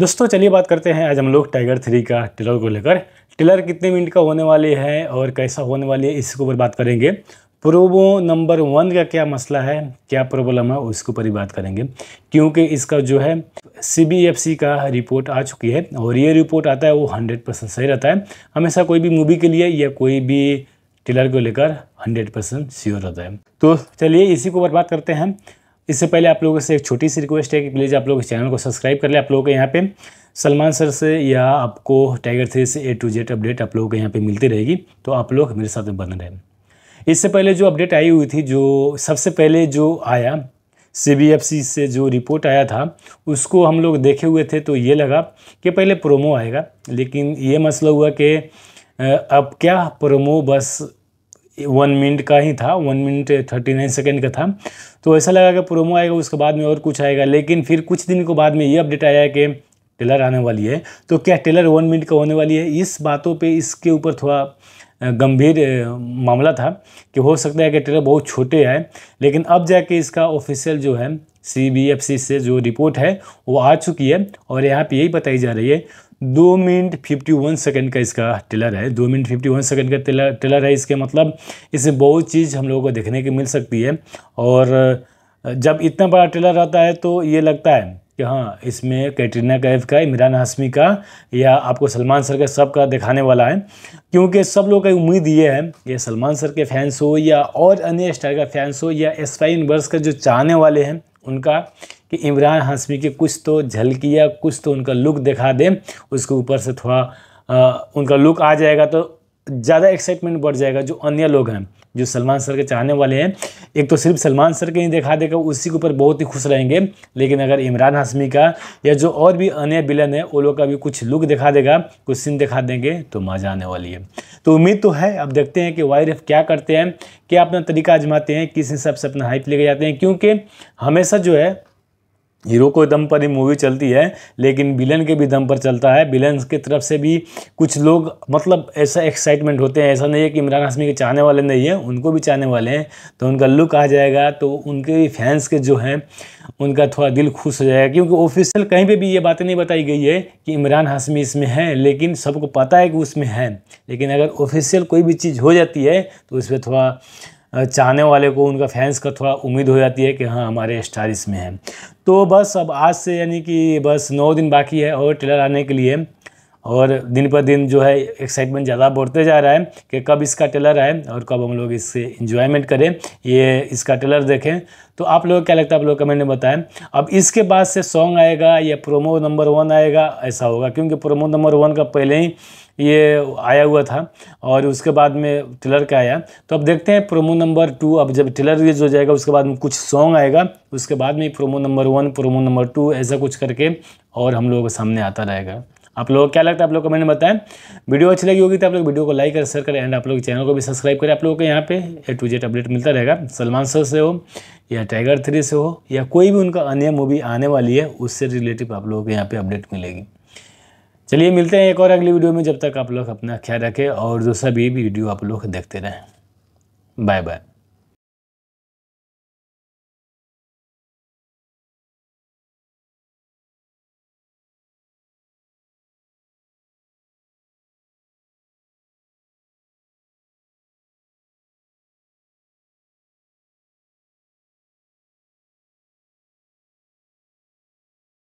दोस्तों चलिए बात करते हैं आज हम लोग टाइगर थ्री का टिलर को लेकर टेलर कितने मिनट का होने वाली है और कैसा होने वाली है इसके ऊपर बात करेंगे प्रोबो नंबर वन का क्या मसला है क्या प्रॉब्लम है उसके ऊपर ही बात करेंगे क्योंकि इसका जो है सी का रिपोर्ट आ चुकी है और ये रिपोर्ट आता है वो हंड्रेड परसेंट सही रहता है हमेशा कोई भी मूवी के लिए या कोई भी टिलर को लेकर हंड्रेड परसेंट श्योर रहता है तो चलिए इसी के ऊपर बात करते हैं इससे पहले आप लोगों से एक छोटी सी रिक्वेस्ट है कि प्लीज़ आप लोग इस चैनल को सब्सक्राइब कर लें आप लोगों के यहाँ पे सलमान सर से या आपको टाइगर थ्री से ए टू जेड अपडेट आप लोगों के यहाँ पे मिलती रहेगी तो आप लोग मेरे साथ में बन रहे इससे पहले जो अपडेट आई हुई थी जो सबसे पहले जो आया सी से जो रिपोर्ट आया था उसको हम लोग देखे हुए थे तो ये लगा कि पहले प्रोमो आएगा लेकिन ये मसला हुआ कि अब क्या प्रोमो बस वन मिनट का ही था one minute thirty nine second का था तो ऐसा लगा कि प्रोमो आएगा उसके बाद में और कुछ आएगा लेकिन फिर कुछ दिन के बाद में ये अपडेट आया कि टेलर आने वाली है तो क्या टेलर वन मिनट का होने वाली है इस बातों पे इसके ऊपर थोड़ा गंभीर मामला था कि हो सकता है कि ट्रेलर बहुत छोटे आए लेकिन अब जाके इसका ऑफिशियल जो है सी से जो रिपोर्ट है वो आ चुकी है और यहाँ पे यही बताई जा रही है दो मिनट फिफ्टी वन सेकेंड का इसका टेलर है दो मिनट फिफ्टी वन सेकेंड का टेलर टेलर है इसके मतलब इसे बहुत चीज़ हम लोगों को देखने की मिल सकती है और जब इतना बड़ा टेलर रहता है तो ये लगता है कि हाँ इसमें कैटरीना कैफ का इमरान हाशमी का या आपको सलमान सर का सब का दिखाने वाला है क्योंकि सब लोग का उम्मीद ये है कि सलमान सर के फैंस हो या और अन्य स्टार का फैंस हो या एस वाई यूनिवर्स का जो चाहने वाले हैं उनका कि इमरान हाशमी के कुछ तो झलकी या कुछ तो उनका लुक दिखा दें उसके ऊपर से थोड़ा उनका लुक आ जाएगा तो ज़्यादा एक्साइटमेंट बढ़ जाएगा जो अन्य लोग हैं जो सलमान सर के चाहने वाले हैं एक तो सिर्फ सलमान सर के ही दिखा देगा उसी के ऊपर बहुत ही खुश रहेंगे लेकिन अगर इमरान हाशमी का या जो और भी अन्य विलन है वो लोग का भी कुछ लुक दिखा देगा कुछ सीन दिखा देंगे तो मज़ा आने वाली है तो उम्मीद तो है अब देखते हैं कि वाई क्या करते हैं क्या अपना तरीका आजमाते हैं किस हिसाब से अपना हाइप लेके जाते हैं क्योंकि हमेशा जो है हीरो को दम पर ही मूवी चलती है लेकिन विलन के भी दम पर चलता है विलन की तरफ से भी कुछ लोग मतलब ऐसा एक्साइटमेंट होते हैं ऐसा नहीं है कि इमरान हाशमी के चाहने वाले नहीं हैं उनको भी चाहने वाले हैं तो उनका लुक आ जाएगा तो उनके भी फैंस के जो हैं उनका थोड़ा दिल खुश हो जाएगा क्योंकि ऑफिशियल कहीं पर भी ये बातें नहीं बताई गई है कि इमरान हाशमी इसमें हैं लेकिन सबको पता है कि उसमें है लेकिन अगर ऑफिशियल कोई भी चीज़ हो जाती है तो उस पर थोड़ा चाहने वाले को उनका फैंस का थोड़ा उम्मीद हो जाती है कि हाँ हमारे स्टार इसमें हैं तो बस अब आज से यानी कि बस नौ दिन बाकी है और ट्रेलर आने के लिए और दिन पर दिन जो है एक्साइटमेंट ज़्यादा बढ़ते जा रहा है कि कब इसका टेलर आए और कब हम लोग इससे इंजॉयमेंट करें ये इसका टेलर देखें तो आप लोग क्या लगता है आप लोग कमेंट में बताएं अब इसके बाद से सॉन्ग आएगा या प्रोमो नंबर वन आएगा ऐसा होगा क्योंकि प्रोमो नंबर वन का पहले ही ये आया हुआ था और उसके बाद में टेलर का आया तो अब देखते हैं प्रोमो नंबर टू अब जब टेलर रिलीज हो जाएगा उसके बाद में कुछ सॉन्ग आएगा उसके बाद में promo number one promo number two ऐसा कुछ करके और हम लोगों के सामने आता रहेगा आप लोगों को क्या लगता है आप लोग कमेंट में बताएं वीडियो अच्छी लगी होगी तो आप लोग वीडियो को लाइक करें शेयर करें एंड आप लोग चैनल को भी सब्सक्राइब करें आप लोगों को यहाँ पे ए टू जेड अपडेट मिलता रहेगा सलमान सर से हो या टाइगर थ्री से हो या कोई भी उनका अन्य मूवी आने वाली है उससे रिलेटिव आप लोगों को यहाँ पर अपडेट मिलेगी चलिए मिलते हैं एक और अगली वीडियो में जब तक आप लोग अपना ख्याल रखें और जो सभी वीडियो आप लोग देखते रहें बाय बाय